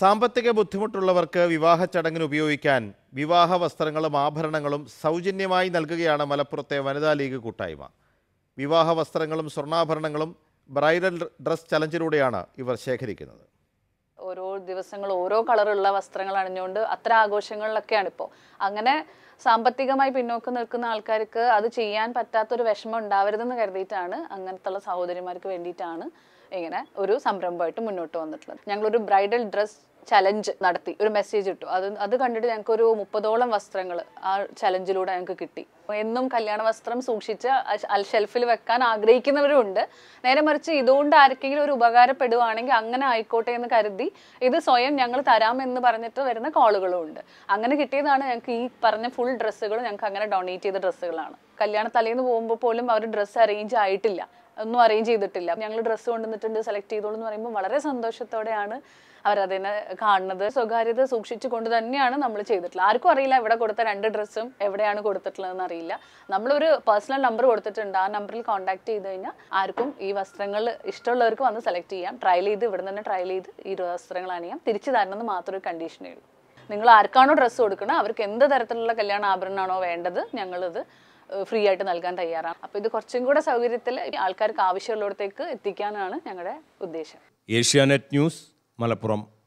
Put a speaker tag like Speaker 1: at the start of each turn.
Speaker 1: സാമ്പത്തിക ബുദ്ധിമുട്ടുള്ളവർക്ക് വിവാഹ ചടങ്ങിന് ഉപയോഗിക്കാൻ വിവാഹ വസ്ത്രങ്ങളും ആഭരണങ്ങളും സൗജന്യമായി നൽകുകയാണ് മലപ്പുറത്തെ വനിതാ ലീഗ് കൂട്ടായ്മ വിവാഹ വസ്ത്രങ്ങളും സ്വർണ്ണാഭരണങ്ങളും ബ്രൈഡൽ ഡ്രസ് ചലഞ്ചിലൂടെയാണ് ഇവർ ശേഖരിക്കുന്നത്
Speaker 2: ദിവസങ്ങൾ ഓരോ കളറുള്ള വസ്ത്രങ്ങൾ അണിഞ്ഞുകൊണ്ട് അത്ര ആഘോഷങ്ങളിലൊക്കെയാണ് ഇപ്പോൾ അങ്ങനെ സാമ്പത്തികമായി പിന്നോക്കം നിൽക്കുന്ന ആൾക്കാർക്ക് അത് ചെയ്യാൻ പറ്റാത്തൊരു വിഷമം ഉണ്ടാവരുതെന്ന് കരുതിയിട്ടാണ് അങ്ങനത്തുള്ള സഹോദരിമാർക്ക് വേണ്ടിയിട്ടാണ് ഇങ്ങനെ ഒരു സംരംഭമായിട്ട് മുന്നോട്ട് വന്നിട്ടുള്ളത് ഞങ്ങളൊരു ബ്രൈഡൽ ഡ്രസ് ചലഞ്ച് നടത്തി ഒരു മെസ്സേജ് ഇട്ടു അത് അത് കണ്ടിട്ട് ഞങ്ങൾക്ക് ഒരു മുപ്പതോളം വസ്ത്രങ്ങൾ ആ ചലഞ്ചിലൂടെ ഞങ്ങൾക്ക് കിട്ടി എന്നും കല്യാണ വസ്ത്രം സൂക്ഷിച്ച് ഷെൽഫിൽ വെക്കാൻ ആഗ്രഹിക്കുന്നവരുമുണ്ട് നേരെ മറിച്ച് ഇതുകൊണ്ട് ആർക്കെങ്കിലും ഒരു ഉപകാരപ്പെടുവാണെങ്കിൽ അങ്ങനെ ആയിക്കോട്ടെ എന്ന് കരുതി ഇത് സ്വയം ഞങ്ങൾ തരാമെന്ന് പറഞ്ഞിട്ട് വരുന്ന കോളുകളും ഉണ്ട് അങ്ങനെ കിട്ടിയതാണ് ഞങ്ങൾക്ക് ഈ പറഞ്ഞ ഫുൾ ഡ്രസ്സുകൾ ഞങ്ങൾക്ക് അങ്ങനെ ഡൊണേറ്റ് ചെയ്ത ഡ്രസ്സുകളാണ് കല്യാണ തലേന്ന് പോകുമ്പോൾ പോലും അവർ ഡ്രസ്സ് അറേഞ്ച് ആയിട്ടില്ല ഒന്നും അറേഞ്ച് ചെയ്തിട്ടില്ല ഞങ്ങൾ ഡ്രസ്സ് കൊണ്ടുവന്നിട്ടുണ്ട് സെലക്ട് ചെയ്തോളൂ എന്ന് പറയുമ്പോൾ വളരെ സന്തോഷത്തോടെയാണ് അവരതിനെ കാണുന്നത് സ്വകാര്യത സൂക്ഷിച്ചു കൊണ്ട് തന്നെയാണ് നമ്മൾ ചെയ്തിട്ടുള്ളത് ആർക്കും അറിയില്ല ഇവിടെ കൊടുത്ത രണ്ട് ഡ്രസ്സും എവിടെയാണ് കൊടുത്തിട്ടുള്ളതെന്ന് അറിയില്ല നമ്മളൊരു പേഴ്സണൽ നമ്പർ കൊടുത്തിട്ടുണ്ട് ആ നമ്പറിൽ കോൺടാക്ട് ചെയ്ത് കഴിഞ്ഞാൽ ആർക്കും ഈ വസ്ത്രങ്ങൾ ഇഷ്ടമുള്ളവർക്ക് വന്ന് സെലക്ട് ചെയ്യാം ട്രയൽ ചെയ്ത് ഇവിടെ നിന്ന് ട്രയൽ ചെയ്ത് ഈ വസ്ത്രങ്ങൾ അണിയാം തിരിച്ചു തരണമെന്ന് മാത്രം ഒരു കണ്ടീഷനേ ഉള്ളൂ നിങ്ങൾ ആർക്കാണോ ഡ്രസ്സ് കൊടുക്കണം അവർക്ക് എന്ത് തരത്തിലുള്ള കല്യാണ ആഭരണമാണോ വേണ്ടത് ഞങ്ങളിത് ഫ്രീ ആയിട്ട് നൽകാൻ തയ്യാറാണ് അപ്പോൾ ഇത് കുറച്ചും കൂടെ സൗകര്യത്തിൽ ആൾക്കാർക്ക് ആവശ്യമുള്ളിടത്തേക്ക് എത്തിക്കാനാണ് ഞങ്ങളുടെ ഉദ്ദേശം
Speaker 3: ഏഷ്യാനെറ്റ് ന്യൂസ് മലപ്പുറം